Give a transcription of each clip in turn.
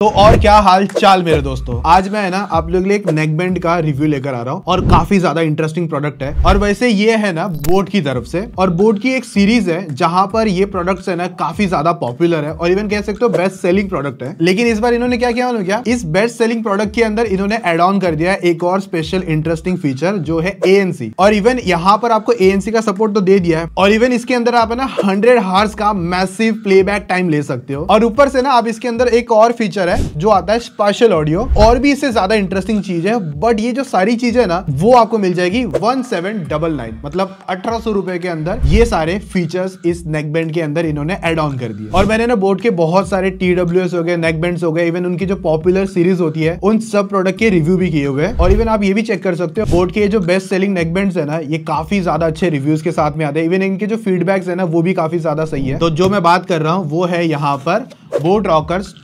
तो और क्या हाल चाल मेरे दोस्तों आज मैं है ना आप लोग एक नेक बैंड का रिव्यू लेकर आ रहा हूँ और काफी ज्यादा इंटरेस्टिंग प्रोडक्ट है और वैसे ये है ना बोट की तरफ से और बोट की एक सीरीज है जहां पर ये प्रोडक्ट्स है ना काफी ज्यादा पॉपुलर है और इवन कह सकते हो बेस्ट सेलिंग प्रोडक्ट है लेकिन इस बार इन्होंने क्या किया क्या इस बेस्ट सेलिंग प्रोडक्ट के अंदर इन्होंने एड ऑन कर दिया है एक और स्पेशल इंटरेस्टिंग फीचर जो है ए और इवन यहाँ पर आपको ए का सपोर्ट तो दे दिया है और इवन इसके अंदर आप है ना हंड्रेड हार्स का मैसिव प्ले टाइम ले सकते हो और ऊपर से ना आप इसके अंदर एक और फीचर फीचर है जो आता है स्पेशल ऑडियो और भी इससे ज्यादा इंटरेस्टिंग चीज है बट ये जो सारी चीज है ना वो आपको मिल जाएगी वन सेवन डबल नाइन मतलब अठारह सौ रुपए के अंदर ये सारे फीचर्स इस नेक बैंड के अंदर इन्होंने एड ऑन कर दिए और मैंने ना बोर्ड के बहुत सारे टी हो गए नेक बैंड हो गए इवन उनकी जो पॉपुलर सीरीज होती है उन सब प्रोडक्ट के रिव्यू भी किए हुए हैं और इवन आप ये भी चेक कर सकते हो बोर्ड के जो बेस्ट सेलिंग नेक बैंड है ना ये काफी ज्यादा अच्छे रिव्यूज के साथ में आते हैं इवन इनके जो फीडबैक्स है ना वो भी काफी ज्यादा सही है तो जो मैं बात कर रहा हूँ वो है यहाँ पर बोट रॉकर्स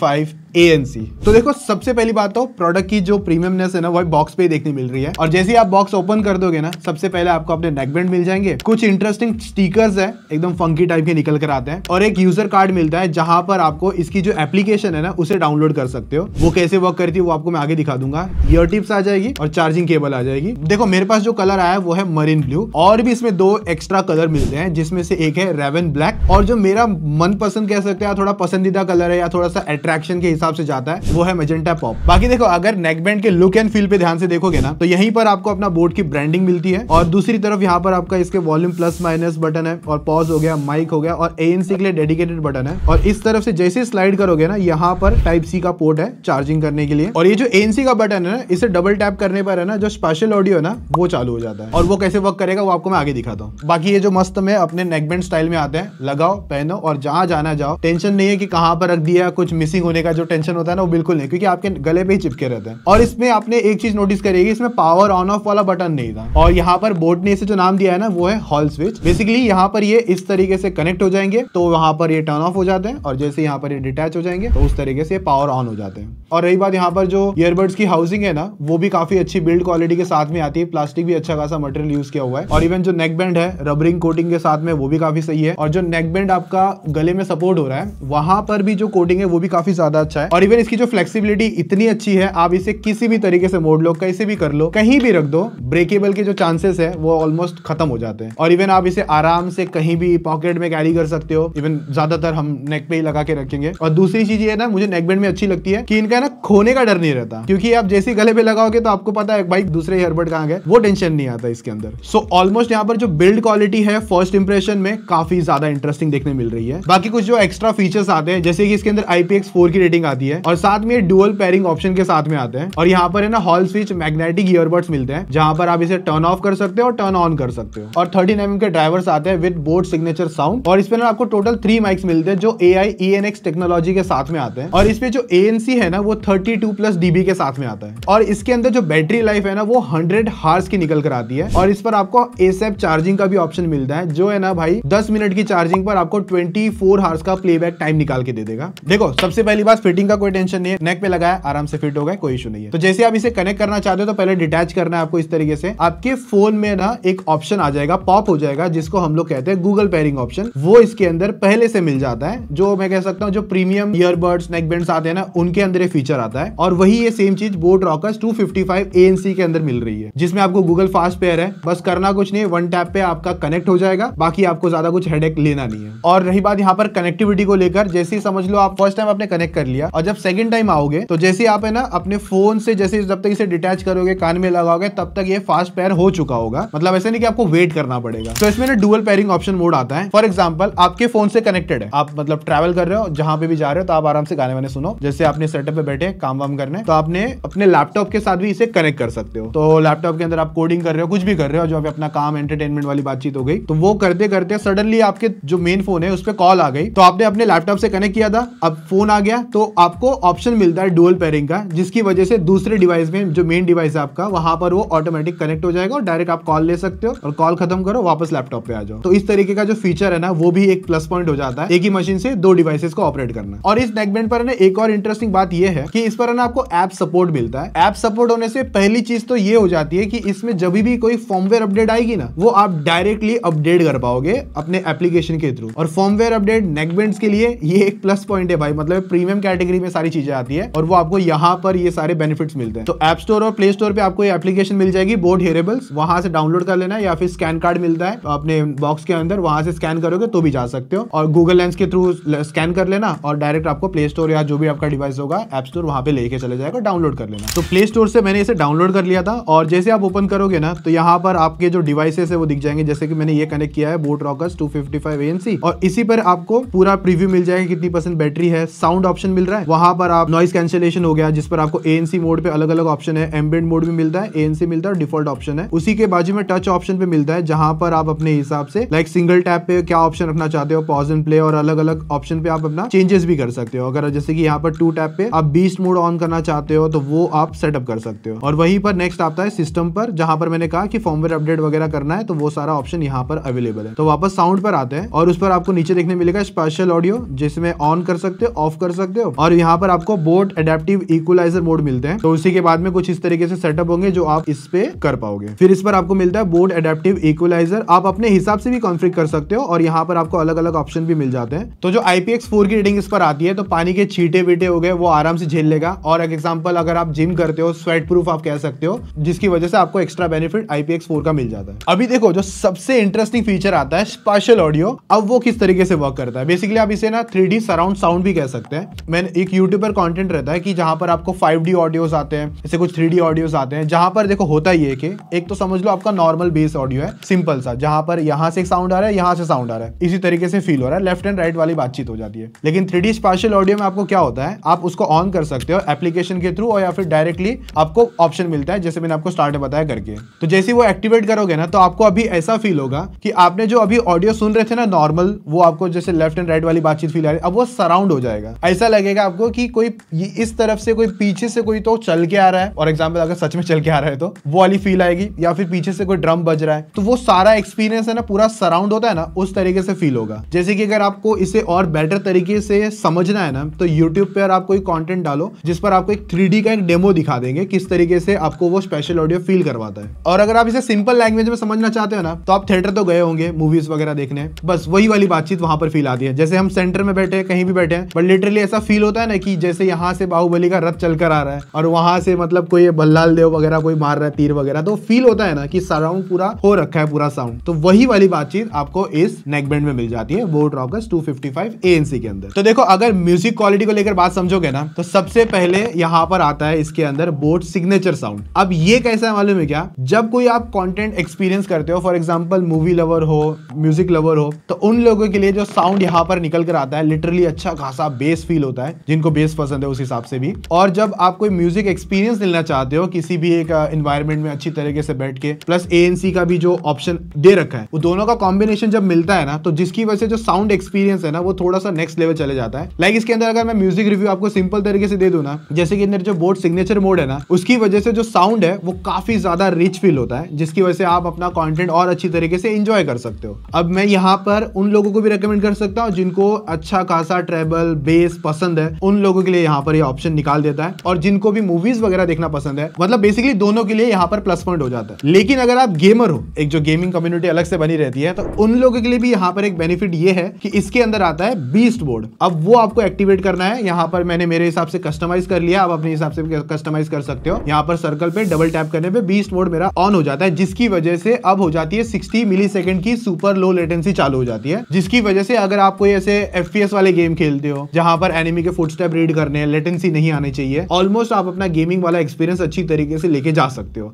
फाइव एएनसी तो देखो सबसे पहली बात तो प्रोडक्ट की जो प्रीमियमनेस है ना वो बॉक्स पे ही देखने मिल रही है और जैसे ही आप बॉक्स ओपन कर दोगे ना सबसे पहले आपको अपने नेकबैंड मिल जाएंगे कुछ इंटरेस्टिंग स्टिकर्स है एकदम फंकी टाइप के निकल कर आते हैं और एक यूजर कार्ड मिलता है जहां पर आपको इसकी जो एप्लीकेशन है ना उसे डाउनलोड कर सकते हो वो कैसे वर्क करती है वो आपको मैं आगे दिखा दूंगा ईयर टिप्स आ जाएगी और चार्जिंग केबल आ जाएगी देखो मेरे पास जो कलर आया वो है मरीन ब्लू और भी इसमें दो एक्स्ट्रा कलर मिलते हैं जिसमें से एक है रेवन ब्लैक और जो मेरा मन पसंद कह सकते हैं थोड़ा पसंदीदा कलर है या थोड़ा सा अट्रैक्शन के हिसाब हिसाब से जाता है वो है मेजेंटा पॉप बाकी देखो अगर नेकबैंड के लुक एंड फील पे ध्यान से देखोगे ना तो यहीं पर आपको अपना बोर्ड की ब्रांडिंग मिलती है और दूसरी तरफ यहाँ पर आपका इसके वॉल्यूम प्लस माइनस बटन है और पॉज हो गया माइक हो गया और ए के लिए डेडिकेटेड बटन है और इस तरफ से जैसे स्लाइड करोगे ना यहाँ पर टाइप सी का पोर्ट है चार्जिंग करने के लिए और ये जो एनसी का बटन है ना इसे डबल टैप करने पर है ना जो स्पेशल ऑडियो है ना वो चालू हो जाता है और वो कैसे वर्क करेगा वो आपको मैं आगे दिखाता हूँ बाकी ये जो मस्त में अपने नेकबैंड स्टाइल में आते हैं लगाओ पहनो और जहाँ जाना जाओ टेंशन नहीं है कि कहाँ पर रख दिया कुछ मिसिंग होने का जो टेंशन होता है ना वो बिल्कुल नहीं क्योंकि आपके गले पे ही चिपके रहते हैं और इसमें आपने एक चीज नोटिस करेगी इसमें पावर ऑन ऑफ वाला बटन नहीं था और यहाँ पर बोर्ड ने इसे जो नाम दिया है ना वो है हॉल स्विच बेसिकली यहाँ पर ये इस तरीके से कनेक्ट हो जाएंगे तो वहाँ पर ये टर्न ऑफ हो जाते हैं और जैसे यहाँ पर ये डिटैच हो जाएंगे तो उस तरीके से पावर ऑन हो जाते हैं और रही बात यहाँ पर जो ईयरबड्स की हाउसिंग है ना वो भी काफी अच्छी बिल्ड क्वालिटी के साथ में आती है प्लास्टिक भी अच्छा खासा मटेरियल यूज किया हुआ है और इवन जो नेक बैंड है रबरिंग कोटिंग के साथ में वो भी काफी सही है और जो नेक बैंड आपका गले में सपोर्ट हो रहा है वहां पर भी जो कोटिंग है वो भी काफी ज्यादा अच्छा अच्छा है और इवन इसकी जो फ्लेक्सिबिलिटी इतनी अच्छी है आप इसे किसी भी तरीके से मोड़ लो कैसे भी कर लो कहीं भी रख दो ब्रेकेबल के जो चांसेस है वो ऑलमोस्ट खत्म हो जाते हैं और इवन आप इसे आराम से कहीं भी पॉकेट में कैरी कर सकते हो इवन ज्यादातर हम नेक पे ही लगा के रखेंगे और दूसरी चीज ये ना मुझे नेकबैंड में अच्छी लगती है कि इनका ना खोने का डर नहीं रहता क्योंकि आप जैसे गले पे लगाओगे तो आपको पता है भाई दूसरे ईयरबड कहाँ गए वो टेंशन नहीं आता इसके अंदर सो ऑलमोस्ट यहाँ पर जो बिल्ड क्वालिटी है फर्स्ट इंप्रेशन में काफी ज्यादा इंटरेस्टिंग देखने मिल रही है बाकी कुछ जो एक्स्ट्रा फीचर्स आते हैं जैसे कि इसके अंदर आईपीएक्स फोर की रेटिंग आती है और साथ में डुअल पेरिंग ऑप्शन के साथ में आते हैं और यहाँ पर है ना हॉल स्विच मैग्नेटिक ईयरबड्स मिलते हैं जहाँ पर आप इसे टर्न ऑफ कर सकते हो और टर्न ऑन कर सकते हो और थर्टीन एम के ड्राइवर आते हैं विद बोर्ड सिग्नेचर साउंड और इसमें आपको टोटल थ्री माइक्स मिलते हैं जो ए आई टेक्नोलॉजी के साथ में आते हैं और इसमें जो ए है ना वो थर्टी प्लस डीबी के साथ में आता है और इसके अंदर जो बैटरी लाइफ है ना वो हंड्रेड हार्स की निकल कर आती है और इस पर आपको एसेप चार्जिंग का भी ऑप्शन मिलता है जो है ना भाई दस मिनट की चार्जिंग पर आपको ट्वेंटी फोर हार्स का प्लेबैक टाइम निकाल के दे देगा देखो सबसे पहली बात फिटिंग फिटिंग का कोई टेंशन नहीं है नेक पे लगाया आराम से फिट हो गए कोई इशू नहीं है तो जैसे आप इसे कनेक्ट करना चाहते हो तो पहले डिटैच करना है आपको इस तरीके से आपके फोन में ना एक ऑप्शन आ जाएगा पॉप हो जाएगा जिसको हम लोग कहते हैं गूगल पेरिंग ऑप्शन वो इसके अंदर पहले से मिल जाता है जो मैं कह सकता हूँ जो प्रीमियम ईयरबड्स नेकबैंड्स आते हैं ना उनके अंदर ये फीचर आता है और वही ये सेम चीज बोट रॉकर्स टू फिफ्टी के अंदर मिल रही है जिसमें आपको गूगल फास्ट पेयर है बस करना कुछ नहीं वन टैप पे आपका कनेक्ट हो जाएगा बाकी आपको ज्यादा कुछ हेडेक लेना नहीं है और रही बात यहाँ पर कनेक्टिविटी को लेकर जैसे ही समझ लो आप फर्स्ट टाइम आपने कनेक्ट कर लिया जाएगा और जब सेकंड टाइम आओगे तो जैसे आप है ना अपने फोन से जैसे जब तक इसे डिटैच करोगे कान में लगाओगे तब तक ये फास्ट पैर हो चुका होगा मतलब ऐसे नहीं कि आपको वेट करना पड़ेगा तो इसमें ना डुअल पेयरिंग ऑप्शन मोड आता है फॉर एग्जाम्पल आपके फोन से कनेक्टेड है आप मतलब ट्रेवल कर रहे हो जहां पे भी जा रहे हो तो आप आराम से गाने वाने सुनो जैसे आपने सेटअप पे बैठे काम वाम करने तो आपने अपने लैपटॉप के साथ भी इसे कनेक्ट कर सकते हो तो लैपटॉप के अंदर आप कोडिंग कर रहे हो कुछ भी कर रहे हो जो अपना काम एंटरटेनमेंट वाली बातचीत हो गई तो वो करते करते सडनली आपके जो मेन फोन है उस पर कॉल आ गई तो आपने अपने लैपटॉप से कनेक्ट किया था अब फोन आ गया तो आपको ऑप्शन मिलता है डुअल पेयरिंग का जिसकी वजह से दूसरे डिवाइस में जो मेन डिवाइस है आपका वहां पर वो ऑटोमेटिक कनेक्ट हो जाएगा और डायरेक्ट आप कॉल ले सकते हो और कॉल खत्म करो वापस लैपटॉप पे आ जाओ तो इस तरीके का जो फीचर है ना वो भी एक प्लस पॉइंट हो जाता है एक ही मशीन से दो डिवाइसेस को ऑपरेट करना और इस नेकबैंड पर एक और इंटरेस्टिंग बात यह है कि इस पर ना आपको ऐप सपोर्ट मिलता है ऐप सपोर्ट होने से पहली चीज तो ये हो जाती है कि इसमें जब भी कोई फॉर्मवेयर अपडेट आएगी ना वो आप डायरेक्टली अपडेट कर पाओगे अपने एप्लीकेशन के थ्रू और फॉर्मवेयर अपडेट नेकबैंड के लिए ये एक प्लस पॉइंट है भाई मतलब प्रीमियम कैटेगरी कैटेगरी में सारी चीजें आती है और वो आपको यहाँ पर ये सारे बेनिफिट्स मिलते हैं तो एप स्टोर और प्ले स्टोर पे आपको ये एप्लीकेशन मिल जाएगी बोर्ड हेरेबल्स वहां से डाउनलोड कर लेना है या फिर स्कैन कार्ड मिलता है अपने बॉक्स के अंदर वहां से स्कैन करोगे तो भी जा सकते हो और गूगल लेंस के थ्रू स्कैन कर लेना और डायरेक्ट आपको प्ले स्टोर या जो भी आपका डिवाइस होगा एप स्टोर वहां पे लेके चले जाएगा डाउनलोड कर लेना तो प्ले स्टोर से मैंने इसे डाउनलोड कर लिया था और जैसे आप ओपन करोगे ना तो यहाँ पर आपके जो डिवाइसेस है वो दिख जाएंगे जैसे कि मैंने ये कनेक्ट किया है बोट रॉकर्स टू फिफ्टी और इसी पर आपको पूरा प्रीव्यू मिल जाएगा कितनी परसेंट बैटरी है साउंड ऑप्शन मिल रहा है है वहां पर आप नॉइस कैंसिलेशन हो गया जिस पर आपको एएनसी मोड पे अलग अलग ऑप्शन है एम्बेड मोड भी मिलता है एएनसी मिलता है डिफॉल्ट ऑप्शन है उसी के बाजू में टच ऑप्शन पे मिलता है जहां पर आप अपने हिसाब से लाइक सिंगल टैप पे क्या ऑप्शन रखना चाहते हो पॉज एंड प्ले और अलग अलग ऑप्शन पे आप अपना चेंजेस भी कर सकते हो अगर जैसे कि यहाँ पर टू टैप पे आप बीस्ट मोड ऑन करना चाहते हो तो वो आप सेटअप कर सकते हो और वहीं पर नेक्स्ट आता है सिस्टम पर जहां पर मैंने कहा कि फॉर्मवेयर अपडेट वगैरह करना है तो वो सारा ऑप्शन यहाँ पर अवेलेबल है तो वापस साउंड पर आते हैं और उस पर आपको नीचे देखने मिलेगा स्पेशल ऑडियो जिसमें ऑन कर सकते हो ऑफ कर सकते हो और यहाँ पर आपको बोट अडेप्टिव इक्वलाइजर मोड मिलते हैं तो उसी के बाद में कुछ इस तरीके से सेटअप होंगे जो आप इस पे कर पाओगे फिर इस पर आपको मिलता है बोट एडेप्टिव इक्वलाइजर आप अपने हिसाब से भी कॉन्फ्लिक कर सकते हो और यहाँ पर आपको अलग अलग ऑप्शन भी मिल जाते हैं तो जो आईपीएक्स फोर की रीडिंग इस पर आती है तो पानी के छीटे वीटे हो गए वो आराम से झेल लेगा और एक एग्जाम्पल अगर आप जिम करते हो स्वेट प्रूफ आप कह सकते हो जिसकी वजह से आपको एक्स्ट्रा बेनिफिट आईपीएक्स फोर का मिल जाता है अभी देखो जो सबसे इंटरेस्टिंग फीचर आता है स्पेशल ऑडियो अब वो किस तरीके से वर्क करता है बेसिकली आप इसे ना थ्री सराउंड साउंड भी कह सकते हैं मैंने एक यूट्यूबर पर कॉन्टेंट रहता है कि जहां पर आपको फाइव ऑडियोज आते हैं जैसे कुछ थ्री ऑडियोज आते हैं जहां पर देखो होता ही है कि एक तो समझ लो आपका नॉर्मल बेस ऑडियो है सिंपल सा जहां पर यहाँ से साउंड आ रहा है यहाँ से साउंड आ रहा है इसी तरीके से फील हो रहा है लेफ्ट एंड राइट वाली बातचीत हो जाती है लेकिन थ्री डी स्पार्शल ऑडियो में आपको क्या होता है आप उसको ऑन कर सकते हो एप्लीकेशन के थ्रू और या फिर डायरेक्टली आपको ऑप्शन मिलता है जैसे मैंने आपको स्टार्ट में बताया करके तो जैसे वो एक्टिवेट करोगे ना तो आपको अभी ऐसा फील होगा कि आपने जो अभी ऑडियो सुन रहे थे ना नॉर्मल वो आपको जैसे लेफ्ट एंड राइट वाली बातचीत फील आ रही है अब वो सराउंड हो जाएगा ऐसा लगेगा लगेगा आपको कि कोई इस तरफ से कोई पीछे से कोई तो चल के आ रहा है और एग्जाम्पल अगर सच में चल के आ रहा है तो वो वाली फील आएगी या फिर पीछे से कोई ड्रम बज रहा है तो वो सारा एक्सपीरियंस है ना पूरा सराउंड होता है ना उस तरीके से फील होगा जैसे कि अगर आपको इसे और बेटर तरीके से समझना है ना तो यूट्यूब पर आप कोई कॉन्टेंट डालो जिस पर आपको एक थ्री का एक डेमो दिखा देंगे किस तरीके से आपको वो स्पेशल ऑडियो फील करवाता है और अगर आप इसे सिंपल लैंग्वेज में समझना चाहते हो ना तो आप थिएटर तो गए होंगे मूवीज वगैरह देखने बस वही वाली बातचीत वहां पर फील आती है जैसे हम सेंटर में बैठे कहीं भी बैठे हैं बट लिटरली ऐसा फील होता है ना कि जैसे यहाँ से बाहुबली का रथ चलकर आ रहा है और वहां से मतलब कोई बल्लाल देव वगैरह कोई मार रहा है तीर वगैरह तो फील होता है ना कि सराउंड पूरा हो रखा है पूरा साउंड तो वही वाली बातचीत आपको इस नेकबैंड में मिल जाती है वो ट्रॉकर्स टू फिफ्टी के अंदर तो देखो अगर म्यूजिक क्वालिटी को लेकर बात समझोगे ना तो सबसे पहले यहाँ पर आता है इसके अंदर बोट सिग्नेचर साउंड अब ये कैसा है मालूम है क्या जब कोई आप कंटेंट एक्सपीरियंस करते हो फॉर एग्जाम्पल मूवी लवर हो म्यूजिक लवर हो तो उन लोगों के लिए जो साउंड यहाँ पर निकल कर आता है लिटरली अच्छा खासा बेस फील होता है जिनको बेस पसंद है उस हिसाब से भी और जब आप कोई म्यूजिक एक्सपीरियंस लेना चाहते हो किसी भी एक इन्वायरमेंट में अच्छी तरीके से बैठ के प्लस ए का भी जो ऑप्शन दे रखा है वो दोनों का कॉम्बिनेशन जब मिलता है ना तो जिसकी वजह से जो साउंड एक्सपीरियंस है ना वो थोड़ा सा नेक्स्ट लेवल चले जाता है लाइक इसके अंदर अगर मैं म्यूजिक रिव्यू आपको सिंपल तरीके से दे दू ना जैसे कि अंदर जो बोर्ड सिग्नेचर मोड है ना उसकी वजह से जो साउंड है वो काफी ज्यादा रिच फील होता है जिसकी वजह से आप अपना कॉन्टेंट और अच्छी तरीके से इंजॉय कर सकते हो अब मैं यहाँ पर उन लोगों को भी रिकमेंड कर सकता हूँ जिनको अच्छा खासा ट्रेबल बेस पसंद है है उन लोगों के लिए यहाँ पर ये ऑप्शन निकाल देता है और जिनको भी मूवीज वगैरह देखना पसंद है मतलब बेसिकली दोनों के लिए यहाँ पर प्लस पॉइंट हो जाता है लेकिन अगर आप गेमर हो एक जो गेमिंग कम्युनिटी अलग से बनी रहती है तो उन लोगों के लिए भी यहाँ पर एक बेनिफिट ये है कि इसके अंदर आता है बीस्ट बोर्ड अब वो आपको एक्टिवेट करना है यहाँ पर मैंने मेरे हिसाब से कस्टमाइज कर लिया आप अपने हिसाब से कस्टमाइज कर सकते हो यहाँ पर सर्कल पे डबल टैप करने पे बीस्ट बोर्ड मेरा ऑन हो जाता है जिसकी वजह से अब हो जाती है सिक्सटी मिली की सुपर लो लेटेंसी चालू हो जाती है जिसकी वजह से अगर आप कोई ऐसे एफ वाले गेम खेलते हो जहां पर एनिमी के फुटस्टेप स्टेप रीड करने हैं लेटेंसी नहीं आनी चाहिए ऑलमोस्ट आप अपना गेमिंग वाला एक्सपीरियंस अच्छी तरीके से लेके जा सकते हो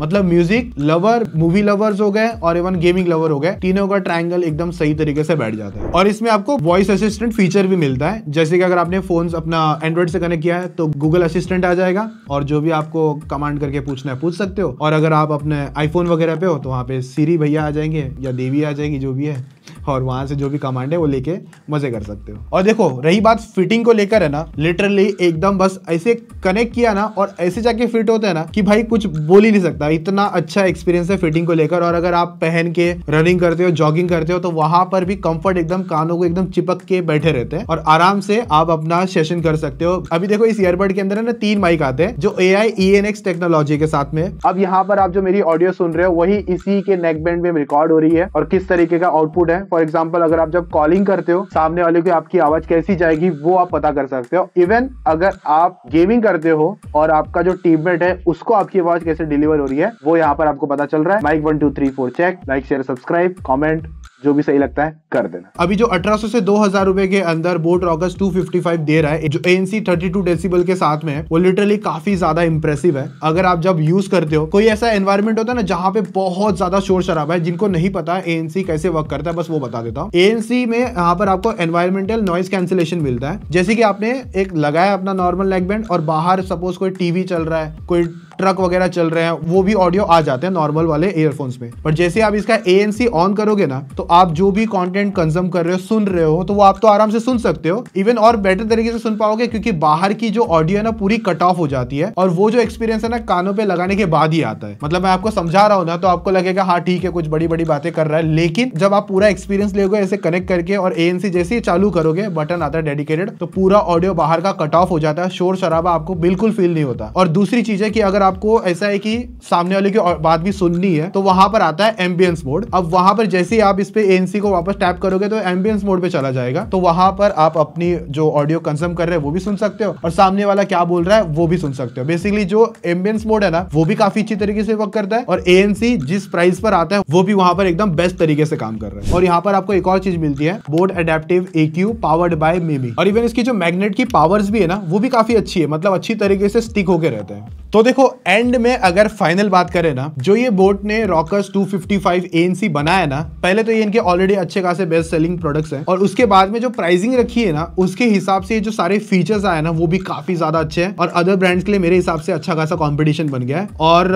मतलब म्यूजिक लवर मूवी लवर्स हो गए और इवन गेमिंग लवर हो गए तीनों का ट्राइंगल एकदम सही तरीके से बैठ जाता है और इसमें आपको वॉइस असिस्टेंट फीचर भी मिलता है जैसे कि अगर आपने फोन अपना एंड्रॉइड से कनेक्ट किया है तो गूगल असिस्टेंट आ जाएगा और जो भी आपको कमांड करके पूछना है पूछ सकते हो और अगर आप अपने आईफोन वगैरह पे हो तो वहाँ पे सीरी भैया आ जाएंगे या देवी आ जाएगी जो भी है और वहां से जो भी कमांड है वो लेके मजे कर सकते हो और देखो रही बात फिटिंग को लेकर है ना लिटरली एकदम बस ऐसे कनेक्ट किया ना और ऐसे जाके फिट होता है ना कि भाई कुछ बोल ही नहीं सकता इतना अच्छा एक्सपीरियंस है फिटिंग को लेकर और अगर आप पहन के रनिंग करते हो जॉगिंग करते हो तो वहां पर भी कंफर्ट एकदम कानों को एकदम चिपक के बैठे रहते हैं और आराम से आप अपना सेशन कर सकते हो अभी देखो इस ईयरबड के अंदर ना तीन माइक आते हैं जो ए आई टेक्नोलॉजी के साथ में अब यहाँ पर आप जो मेरी ऑडियो सुन रहे हो वही इसी के नेकबैंड में रिकॉर्ड हो रही है और किस तरीके का आउटपुट है फॉर एग्जाम्पल अगर आप जब कॉलिंग करते हो सामने वाले को आपकी आवाज कैसी जाएगी वो आप पता कर सकते हो इवन अगर आप गेमिंग करते हो और आपका जो टीममेट है उसको आपकी आवाज कैसे डिलीवर हो रही है वो यहाँ पर आपको पता चल रहा है mic one two three four check like share subscribe comment जो भी सही लगता है कर देना अभी जो 1800 से 2000 रुपए के अंदर बोट रॉकर्स 255 दे रहा है जो एएनसी 32 डेसिबल के साथ में है वो लिटरली काफी ज्यादा इंप्रेसिव है अगर आप जब यूज करते हो कोई ऐसा एनवायरमेंट होता है ना जहाँ पे बहुत ज्यादा शोर शराब है जिनको नहीं पता एएनसी कैसे वर्क करता है बस वो बता देता हूँ एएनसी में यहाँ पर आपको एनवायरमेंटल नॉइस कैंसिलेशन मिलता है जैसे कि आपने एक लगाया अपना नॉर्मल लेग बैंड और बाहर सपोज कोई टीवी चल रहा है कोई ट्रक वगैरह चल रहे हैं वो भी ऑडियो आ जाते हैं नॉर्मल वाले एयरफोन्स में पर जैसे आप इसका ए ऑन करोगे ना तो आप जो भी कॉन्टेंट कंज्यूम कर रहे हो सुन रहे हो तो वो आप तो आराम से सुन सकते हो इवन और बेटर तरीके से सुन पाओगे क्योंकि बाहर की जो ऑडियो है ना पूरी कट ऑफ हो जाती है और वो जो एक्सपीरियंस है ना कानों पे लगाने के बाद ही आता है मतलब मैं आपको समझा रहा हूँ ना तो आपको लगेगा हाँ ठीक है कुछ बड़ी बड़ी बातें कर रहा है लेकिन जब आप पूरा एक्सपीरियंस लेगे ऐसे कनेक्ट करके और एएनसी जैसे ही चालू करोगे बटन आता है डेडिकेटेड तो पूरा ऑडियो बाहर का कट ऑफ हो जाता है शोर शराबा आपको बिल्कुल फील नहीं होता और दूसरी चीज है कि अगर आपको ऐसा है कि सामने वाले की बात भी सुननी है तो वहां पर आता है एम्बियंस मोड अब वहां पर जैसे ही आप इस पे एएनसी को वापस टैप करोगे तो एम्बियंस मोड पे चला जाएगा तो वहां पर आप अपनी जो ऑडियो कंज्यूम कर रहे हैं वो भी सुन सकते हो और सामने वाला क्या बोल रहा है वो भी सुन सकते हो बेसिकली जो एम्बियंस मोड है ना वो भी काफी अच्छी तरीके से वर्क करता है और एएनसी जिस प्राइस पर आता है वो भी वहां पर एकदम बेस्ट तरीके से काम कर रहा है और यहाँ पर आपको एक और चीज मिलती है board adaptive EQ powered by Mimi और इवन इसकी जो मैग्नेट की पावर्स भी है ना वो भी काफी अच्छी है मतलब अच्छी तरीके से स्टिक होकर रहते हैं तो देखो एंड में अगर फाइनल बात करें ना जो ये बोट ने रॉकर्स 255 फिफ्टी बनाया ना पहले तो ये इनके ऑलरेडी अच्छे खासे बेस्ट सेलिंग प्रोडक्ट्स हैं और उसके बाद में जो प्राइसिंग रखी है ना उसके हिसाब से जो सारे फीचर्स आए ना वो भी काफी ज्यादा अच्छे हैं और अदर ब्रांड्स के लिए मेरे हिसाब से अच्छा खासा कॉम्पिटिशन बन गया है और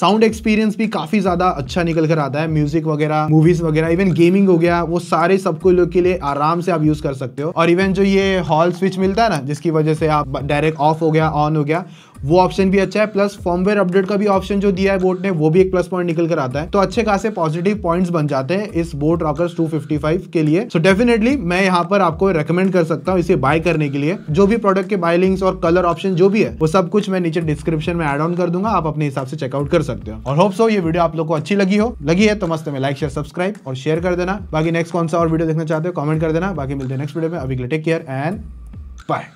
साउंड uh, एक्सपीरियंस भी काफी ज्यादा अच्छा निकल कर आता है म्यूजिक वगैरह मूवीज वगैरह इवन गेमिंग हो गया वो सारे सबको लोग के लिए आराम से आप यूज कर सकते हो और इवन जो ये हॉल स्विच मिलता है ना जिसकी वजह से आप डायरेक्ट ऑफ हो गया ऑन हो गया वो ऑप्शन भी अच्छा है प्लस फॉर्मवेयर अपडेट का भी ऑप्शन जो दिया है बोट ने वो भी एक प्लस पॉइंट निकल कर आता है तो अच्छे खासे पॉजिटिव पॉइंट्स बन जाते हैं इस बोट रॉकर्स 255 के लिए सो so डेफिनेटली मैं यहाँ पर आपको रेकमेंड कर सकता हूँ इसे बाय करने के लिए जो भी प्रोडक्ट के बाय लिंक्स और कलर ऑप्शन जो भी है वो सब कुछ मैं नीचे डिस्क्रिप्शन में एड ऑन कर दूंगा आप अपने हिसाब से चेकआउट कर सकते हो और होप सो ये वीडियो आप लोग को अच्छी लगी हो लगी है तो मस्त में लाइक शेयर सब्सक्राइब और शेयर कर देना बाकी नेक्स्ट कौन सा और वीडियो देखना चाहते हो कमेंट कर देना बाकी मिलते हैं नेक्स्ट वीडियो में अभी टेक केयर एंड बाय